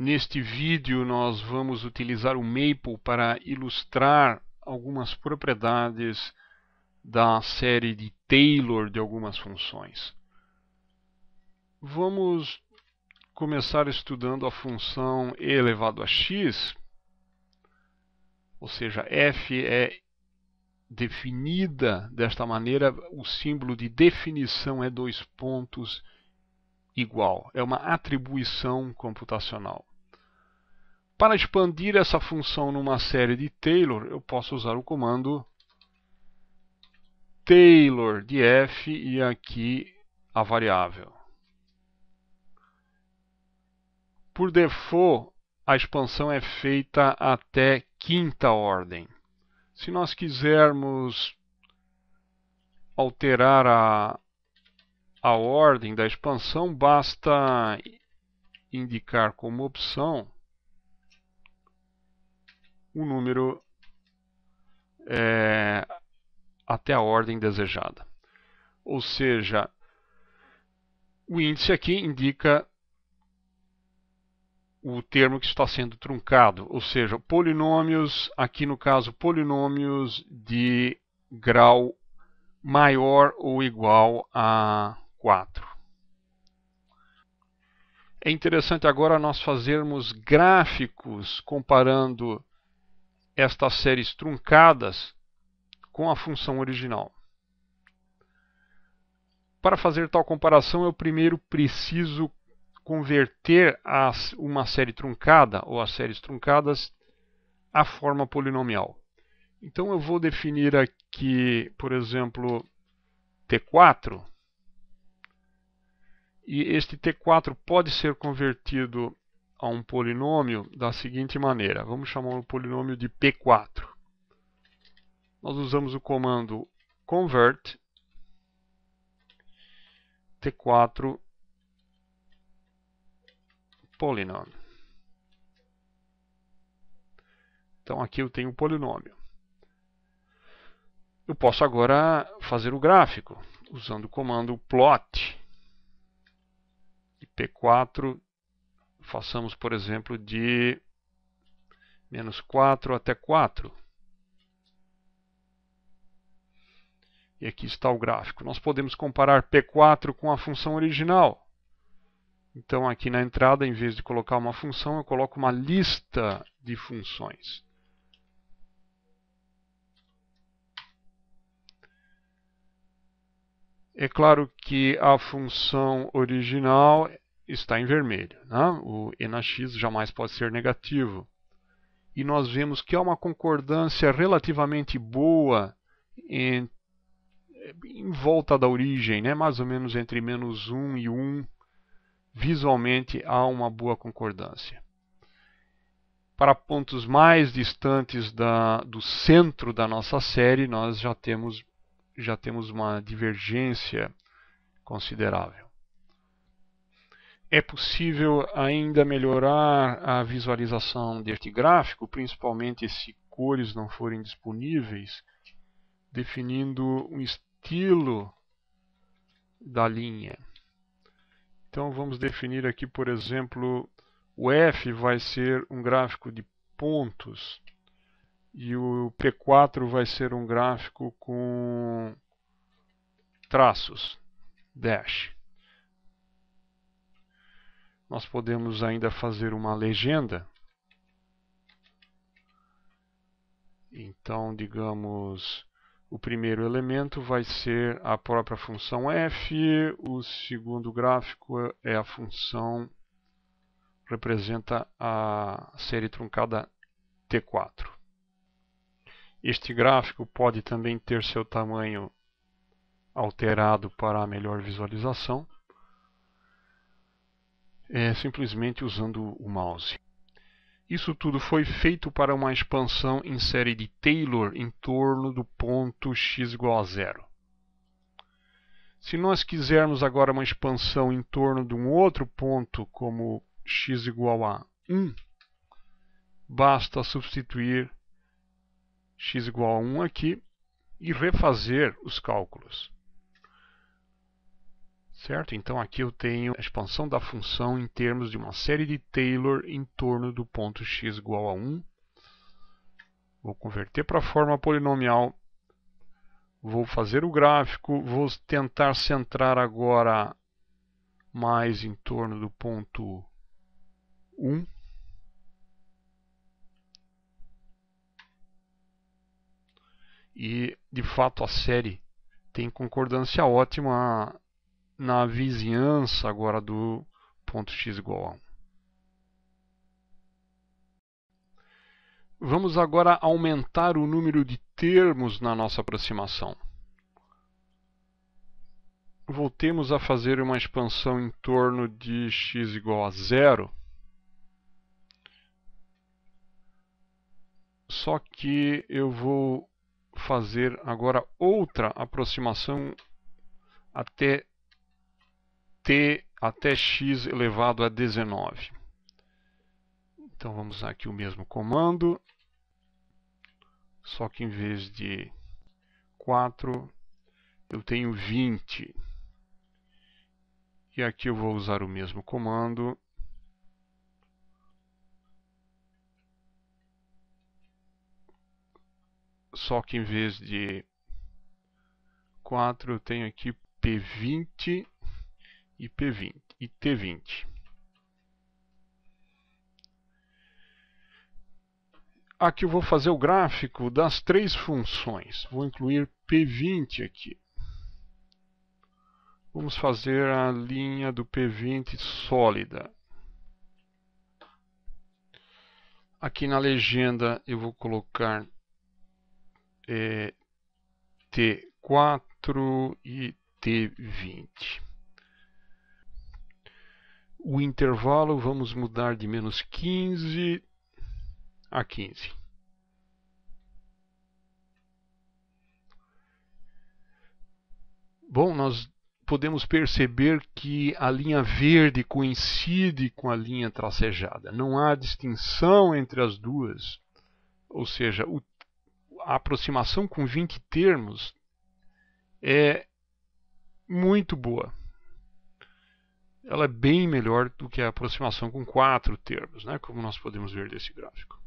Neste vídeo nós vamos utilizar o Maple para ilustrar algumas propriedades da série de Taylor de algumas funções. Vamos começar estudando a função e elevado a x, ou seja, f é definida desta maneira, o símbolo de definição é dois pontos igual, é uma atribuição computacional. Para expandir essa função numa série de Taylor, eu posso usar o comando Taylor de f e aqui a variável. Por default, a expansão é feita até quinta ordem. Se nós quisermos alterar a, a ordem da expansão, basta indicar como opção o número é, até a ordem desejada. Ou seja, o índice aqui indica o termo que está sendo truncado, ou seja, polinômios, aqui no caso, polinômios de grau maior ou igual a 4. É interessante agora nós fazermos gráficos comparando estas séries truncadas com a função original. Para fazer tal comparação, eu primeiro preciso converter as, uma série truncada ou as séries truncadas à forma polinomial. Então eu vou definir aqui, por exemplo, T4 e este T4 pode ser convertido a um polinômio da seguinte maneira. Vamos chamar o polinômio de P4. Nós usamos o comando convert T4 polinômio. Então aqui eu tenho o um polinômio. Eu posso agora fazer o gráfico usando o comando plot. P4, façamos, por exemplo, de menos 4 até 4. E aqui está o gráfico. Nós podemos comparar P4 com a função original. Então, aqui na entrada, em vez de colocar uma função, eu coloco uma lista de funções. É claro que a função original está em vermelho. Né? O E na x jamais pode ser negativo. E nós vemos que há uma concordância relativamente boa em, em volta da origem, né? mais ou menos entre menos 1 e 1. Visualmente há uma boa concordância. Para pontos mais distantes da, do centro da nossa série, nós já temos, já temos uma divergência considerável é possível ainda melhorar a visualização deste gráfico, principalmente se cores não forem disponíveis, definindo um estilo da linha. Então vamos definir aqui, por exemplo, o F vai ser um gráfico de pontos e o P4 vai ser um gráfico com traços, dash nós podemos ainda fazer uma legenda. Então, digamos, o primeiro elemento vai ser a própria função f, o segundo gráfico é a função representa a série truncada T4. Este gráfico pode também ter seu tamanho alterado para melhor visualização é, simplesmente usando o mouse. Isso tudo foi feito para uma expansão em série de Taylor em torno do ponto x igual a zero. Se nós quisermos agora uma expansão em torno de um outro ponto, como x igual a 1, basta substituir x igual a 1 aqui e refazer os cálculos. Certo? Então aqui eu tenho a expansão da função em termos de uma série de Taylor em torno do ponto x igual a 1. Vou converter para a forma polinomial. Vou fazer o gráfico. Vou tentar centrar agora mais em torno do ponto 1. E, de fato, a série tem concordância ótima na vizinhança agora do ponto x igual a 1. Vamos agora aumentar o número de termos na nossa aproximação. Voltemos a fazer uma expansão em torno de x igual a zero. Só que eu vou fazer agora outra aproximação até t até x elevado a 19. Então vamos usar aqui o mesmo comando, só que em vez de 4, eu tenho 20. E aqui eu vou usar o mesmo comando. Só que em vez de 4, eu tenho aqui P20 e, P20, e T20. Aqui eu vou fazer o gráfico das três funções. Vou incluir P20 aqui. Vamos fazer a linha do P20 sólida. Aqui na legenda eu vou colocar é, eh, T4 e T20 o intervalo vamos mudar de menos 15 a 15. Bom, nós podemos perceber que a linha verde coincide com a linha tracejada. Não há distinção entre as duas. Ou seja, a aproximação com 20 termos é muito boa ela é bem melhor do que a aproximação com quatro termos, né, como nós podemos ver desse gráfico.